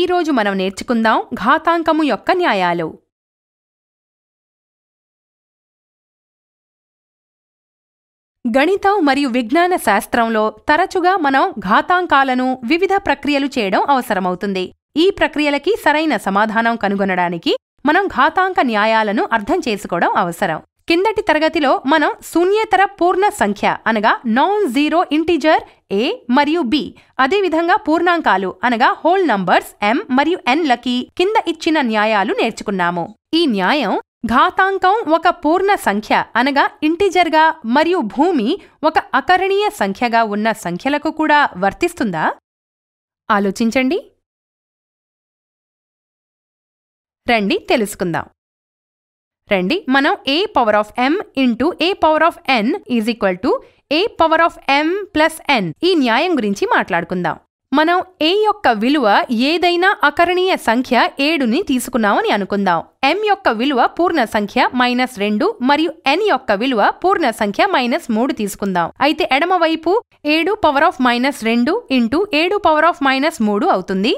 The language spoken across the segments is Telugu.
ఈరోజు మనం నేర్చుకుందాం ఘాతాంకము యొక్క న్యాయాలు గణితం మరియు విజ్ఞాన శాస్త్రంలో తరచుగా మనం ఘాతాంకాలను వివిధ ప్రక్రియలు చేయడం అవసరమవుతుంది ఈ ప్రక్రియలకి సరైన సమాధానం కనుగొనడానికి మనం ఘాతాంక న్యాయాలను అర్థం చేసుకోవడం అవసరం కిందటి తరగతిలో మనం శూన్యేతర పూర్ణ సంఖ్య అనగా నాన్ జీరో ఇంటిజర్ ఏ మరియు బి అదేవిధంగా పూర్ణాంకాలు అనగా హోల్ నంబర్స్ ఎం మరియు ఎన్ లకి కింద ఇచ్చిన న్యాయాలు నేర్చుకున్నాము ఈ న్యాయం ఘాతాంకం ఒక పూర్ణ సంఖ్య అనగా ఇంటిజర్గా మరియు భూమి ఒక అకరణీయ సంఖ్యగా ఉన్న సంఖ్యలకు కూడా వర్తిస్తుందా ఆలోచించండి రండి తెలుసుకుందాం రండి మనం a power of m into a power of n is equal to a power of m plus n ఈ న్యాయం గురించి మాట్లాడుకుందాం మనం ఏ యొక్క విలువ ఏదైనా అకరణీయ సంఖ్య ఏడుని తీసుకున్నామని అనుకుందాం ఎం యొక్క విలువ పూర్ణ సంఖ్య మైనస్ రెండు మరియు ఎన్ యొక్క విలువ పూర్ణ సంఖ్య మైనస్ మూడు తీసుకుందాం అయితే ఎడమవైపు ఏడు పవర్ ఆఫ్ మైనస్ రెండు ఇంటూ ఏడు పవర్ ఆఫ్ మైనస్ మూడు అవుతుంది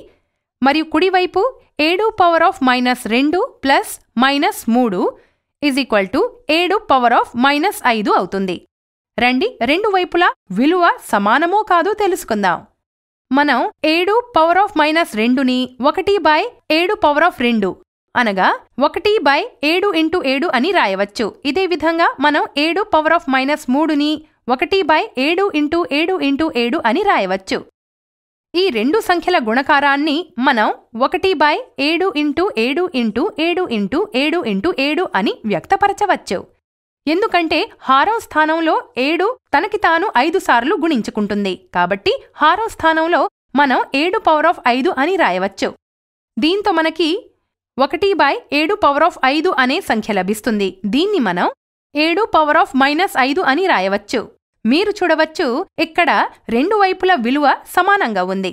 మరియు కుడివైపు ఏడు పవర్ ఆఫ్ మైనస్ రెండు ప్లస్ మైనస్ మూడు ఈజ్ ఈక్వల్ టు ఏడు పవర్ ఆఫ్ మైనస్ ఐదు అవుతుంది రండి రెండు వైపులా విలువ సమానమో కాదో తెలుసుకుందాం మనం ఏడు పవర్ ఆఫ్ మైనస్ రెండుని ఒకటి బై ఏడు పవర్ ఆఫ్ రెండు అనగా ఒకటి బై ఏడు ఇంటూ ఏడు అని రాయవచ్చు ఇదే విధంగా మనం ఏడు పవర్ ఆఫ్ మైనస్ మూడుని ఒకటి బై ఏడు ఇంటూ ఏడు ఇంటూ ఏడు అని రాయవచ్చు ఈ రెండు సంఖ్యల గుణకారాన్ని మనం ఒకటి బై ఏడు ఇంటూ ఏడు ఇంటూ ఏడు ఇంటూ ఏడు ఇంటూ ఏడు అని వ్యక్తపరచవచ్చు ఎందుకంటే హారం స్థానంలో ఏడు తనకి తాను ఐదు సార్లు గుణించుకుంటుంది కాబట్టి హారం స్థానంలో మనం ఏడు పవర్ ఆఫ్ ఐదు అని రాయవచ్చు దీంతో మనకి ఒకటి బై ఏడు పవర్ ఆఫ్ ఐదు అనే సంఖ్య లభిస్తుంది దీన్ని మనం ఏడు పవర్ ఆఫ్ మైనస్ ఐదు అని రాయవచ్చు మీరు చూడవచ్చు ఇక్కడ రెండు వైపుల విలువ సమానంగా ఉంది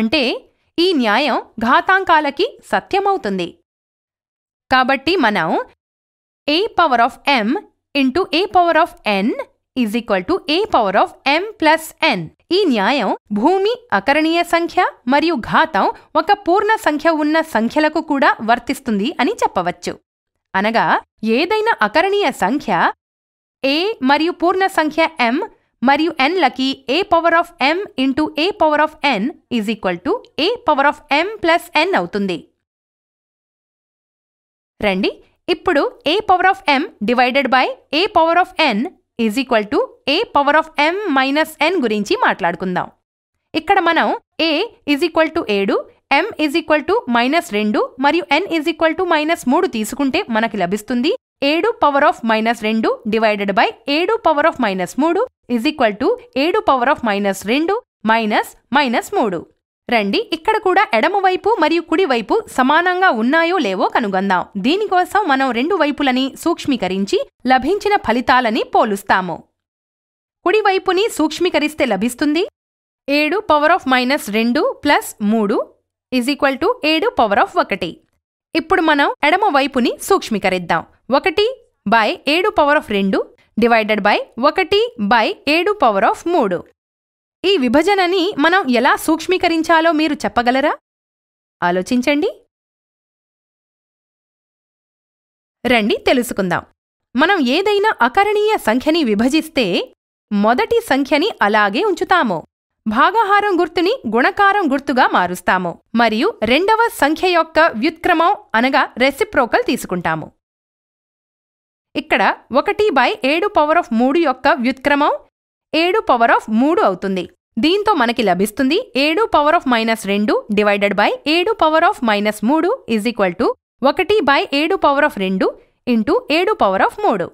అంటే ఈ న్యాయం ఘాతాంకాలకి సత్యమవుతుంది కాబట్టి మనం a power of m into a power of n is equal to a power of m plus n ఈ న్యాయం భూమి అకరణీయ సంఖ్య మరియు ఘాతం ఒక పూర్ణ సంఖ్య ఉన్న సంఖ్యలకు కూడా వర్తిస్తుంది అని చెప్పవచ్చు అనగా ఏదైనా అకరణీయ సంఖ్య ఏ మరియు పూర్ణ సంఖ్య ఎం మరియు ఎన్ లకి a power of m into a power of n is equal to a power of m plus n అవుతుంది రండి ఇప్పుడు a power of m divided by a power of n is equal to a power of m minus n గురించి మాట్లాడుకుందాం ఇక్కడ మనం ఏ ఈజ్ ఈక్వల్ టు ఏడు m is equal to minus రెండు మరియు n is equal to minus మూడు తీసుకుంటే మనకి లభిస్తుంది ఏడు పవర్ ఆఫ్ మైనస్ రెండు డివైడెడ్ బై ఏడు పవర్ ఆఫ్ మైనస్ మూడు ఇజ్ ఈక్వల్ టు ఏడు పవర్ ఆఫ్ మైనస్ రెండు మైనస్ మైనస్ మూడు రండి ఇక్కడ కూడా ఎడమ వైపు మరియు కుడి వైపు సమానంగా ఉన్నాయో లేవో కనుగొందాం దీనికోసం మనం రెండు వైపులని సూక్ష్మీకరించి లభించిన ఫలితాలని పోలుస్తాము కుడివైపుని సూక్ష్మీకరిస్తే లభిస్తుంది ఏడు పవర్ ఆఫ్ మైనస్ రెండు ప్లస్ మూడు ఈజ్ ఈక్వల్ టు ఏడు పవర్ ఆఫ్ ఒకటి ఇప్పుడు మనం ఎడమవైపుని సూక్ష్మీకరిద్దాం ఒకటి బై ఏడు పవర్ ఆఫ్ రెండు డివైడెడ్ బై ఒకటి బై ఏడు పవర్ ఆఫ్ మూడు ఈ విభజనని మనం ఎలా సూక్ష్మీకరించాలో మీరు చెప్పగలరా ఆలోచించండి రండి తెలుసుకుందాం మనం ఏదైనా అకరణీయ సంఖ్యని విభజిస్తే మొదటి సంఖ్యని అలాగే ఉంచుతాము భాగహారం గుర్తుని గుణకారం గుర్తుగా మారుస్తాము మరియు రెండవ సంఖ్య యొక్క వ్యుత్క్రమం అనగా రెసిప్రోకల్ తీసుకుంటాము ఇక్కడ ఒకటి బై ఏడు పవర్ ఆఫ్ మూడు యొక్క వ్యుత్క్రమం ఏడు పవర్ ఆఫ్ మూడు అవుతుంది దీంతో మనకి లభిస్తుంది ఏడు పవర్ ఆఫ్ మైనస్ రెండు డివైడెడ్ బై ఏడు పవర్ ఆఫ్ మైనస్ మూడు ఈజ్ ఈక్వల్ టు ఒకటి బై ఏడు పవర్ ఆఫ్ రెండు ఇంటూ ఏడు పవర్ ఆఫ్ మూడు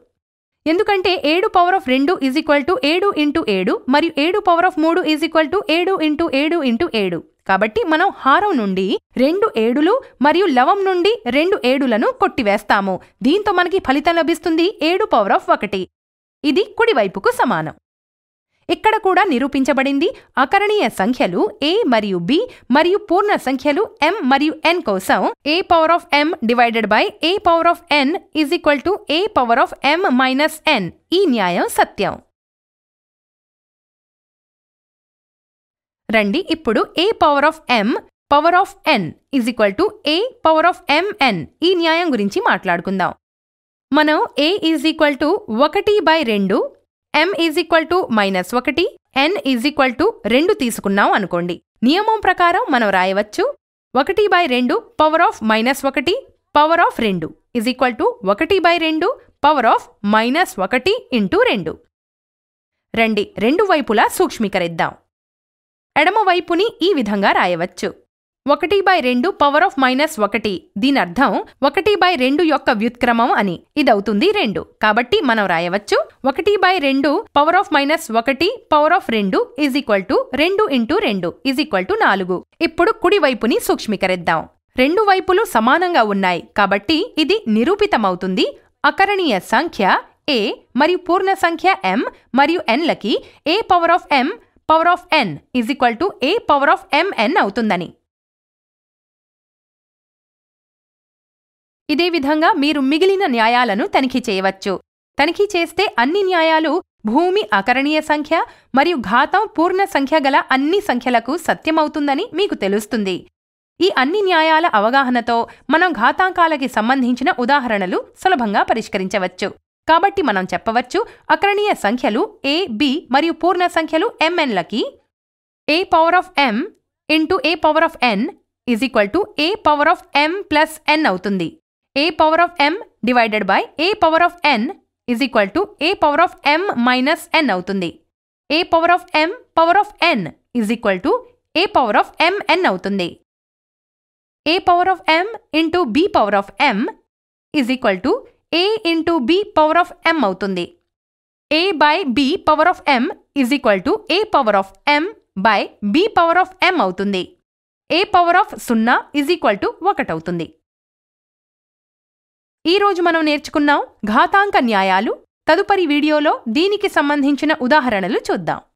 ఎందుకంటే ఏడు పవర్ ఆఫ్ రెండు ఈజ్ ఈక్వల్ టు ఏడు ఇంటూ ఏడు మరియు ఏడు పవర్ ఆఫ్ మూడు ఈజ్ ఈక్వల్ టు ఏడు ఇంటూ ఏడు ఇంటూ ఏడు కాబట్టి మనం హారం నుండి రెండు ఏడులు మరియు లవం నుండి రెండు ఏడులను కొట్టివేస్తాము దీంతో మనకి ఫలితం లభిస్తుంది ఏడు పవర్ ఆఫ్ ఒకటి ఇది కుడివైపుకు సమానం ఇక్కడ కూడా నిరూపించబడింది అకరణీయ సంఖ్యలు ఏ మరియు బి మరియు పూర్ణ సంఖ్యలు ఎం మరియు ఎన్ కోసం a power of m divided by a power of n is equal to a power of m minus n ఈ న్యాయం సత్యం రండి ఇప్పుడు a power of m power of n is equal to a power of m n ఈ న్యాయం గురించి మాట్లాడుకుందాం మనం ఏ ఈజ్ ఈక్వల్ టు ఒకటి బై రెండు m is equal to minus ఒకటి ఎన్ ఈజ్ ఈక్వల్ టు రెండు తీసుకున్నాం అనుకోండి నియమం ప్రకారం మనం రాయవచ్చు ఒకటి బై రెండు పవర్ ఆఫ్ మైనస్ ఒకటి పవర్ ఆఫ్ రెండు ఈజ్ ఈక్వల్ టు ఒకటి బై రెండు పవర్ ఆఫ్ మైనస్ ఒకటి ఇంటూ రెండు రండి రెండు వైపులా సూక్ష్మీకరిద్దాం ఎడమవైపుని ఈ విధంగా రాయవచ్చు ఒకటి బై రెండు పవర్ ఆఫ్ మైనస్ ఒకటి దీని ఒకటి బై రెండు యొక్క వ్యుత్క్రమం అని ఇదవుతుంది రెండు కాబట్టి మనం రాయవచ్చు ఒకటి బై రెండు పవర్ ఆఫ్ మైనస్ ఒకటి పవర్ ఆఫ్ రెండు ఈజ్ ఈక్వల్ టు రెండు ఇంటూ రెండు ఈజ్ ఈక్వల్ టు నాలుగు ఇప్పుడు కుడివైపుని సూక్ష్మీకరిద్దాం రెండు వైపులు సమానంగా ఉన్నాయి కాబట్టి ఇది నిరూపితమవుతుంది అకరణీయ సంఖ్య ఏ మరియు పూర్ణ సంఖ్య ఎం మరియు ఎన్లకి a power of m power of n is equal to a power of m n అవుతుందని ఇదే విధంగా మీరు మిగిలిన న్యాయాలను తనిఖీ చేయవచ్చు తనిఖీ చేస్తే అన్ని న్యాయాలు భూమి అకరణీయ సంఖ్య మరియు ఘాతం పూర్ణ సంఖ్య గల అన్ని సంఖ్యలకు సత్యమవుతుందని మీకు తెలుస్తుంది ఈ అన్ని న్యాయాల అవగాహనతో మనం ఘాతాంకాలకి సంబంధించిన ఉదాహరణలు సులభంగా పరిష్కరించవచ్చు కాబట్టి మనం చెప్పవచ్చు అకరణీయ సంఖ్యలు ఏ బి మరియు పూర్ణ సంఖ్యలు ఎంఎన్లకి a power of m into a power of n is equal to a power of m plus n అవుతుంది a power of m divided by a power of n is equal to a power of m minus n అవుతుంది a power of m power of n is equal to a power of m n అవుతుంది a power of m into b power of m is equal to a into b power of m అవుతుంది a by b power of m is equal to a power of m by b power of m అవుతుంది ఏ పవర్ ఆఫ్ సున్నా ఇజ్ ఈక్వల్ టు అవుతుంది ఈరోజు మనం నేర్చుకున్నాం ఘాతాంక న్యాయాలు తదుపరి వీడియోలో దీనికి సంబంధించిన ఉదాహరణలు చూద్దాం